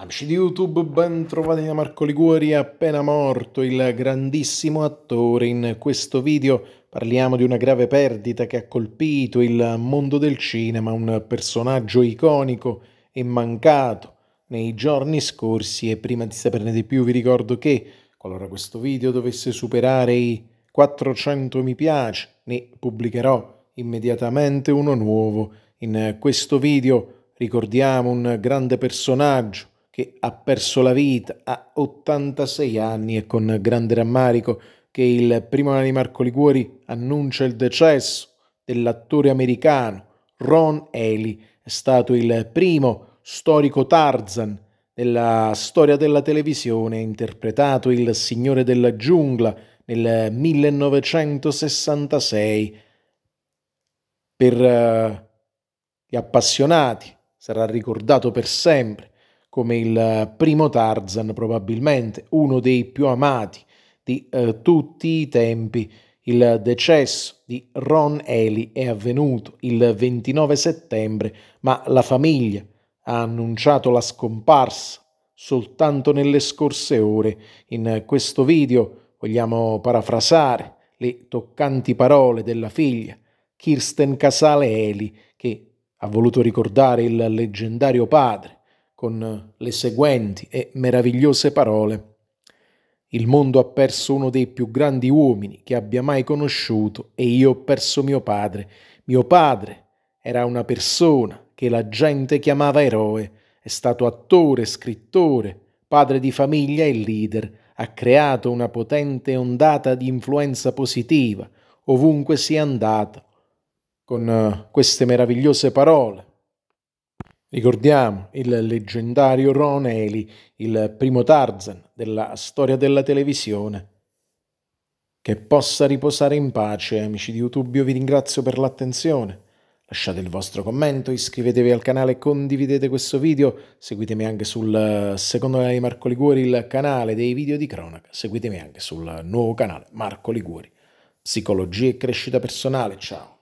Amici di YouTube, ben trovati da Marco Liguori, appena morto il grandissimo attore. In questo video parliamo di una grave perdita che ha colpito il mondo del cinema, un personaggio iconico e mancato nei giorni scorsi e prima di saperne di più vi ricordo che qualora questo video dovesse superare i 400 mi piace ne pubblicherò immediatamente uno nuovo. In questo video ricordiamo un grande personaggio che ha perso la vita a 86 anni e con grande rammarico che il primo anno di Marco Liguori annuncia il decesso dell'attore americano Ron Ely, è stato il primo storico Tarzan nella storia della televisione, ha interpretato il Signore della Giungla nel 1966. Per eh, gli appassionati sarà ricordato per sempre come il primo Tarzan probabilmente, uno dei più amati di eh, tutti i tempi. Il decesso di Ron Eli è avvenuto il 29 settembre, ma la famiglia ha annunciato la scomparsa soltanto nelle scorse ore. In questo video vogliamo parafrasare le toccanti parole della figlia Kirsten Casale Eli che ha voluto ricordare il leggendario padre con le seguenti e meravigliose parole. Il mondo ha perso uno dei più grandi uomini che abbia mai conosciuto e io ho perso mio padre. Mio padre era una persona che la gente chiamava eroe, è stato attore, scrittore, padre di famiglia e leader, ha creato una potente ondata di influenza positiva ovunque sia andato. Con eh, queste meravigliose parole Ricordiamo il leggendario Ron Eli, il primo Tarzan della storia della televisione. Che possa riposare in pace, amici di YouTube, io vi ringrazio per l'attenzione. Lasciate il vostro commento, iscrivetevi al canale, e condividete questo video, seguitemi anche sul secondo canale di Marco Liguori, il canale dei video di cronaca, seguitemi anche sul nuovo canale Marco Liguori. Psicologia e crescita personale, ciao!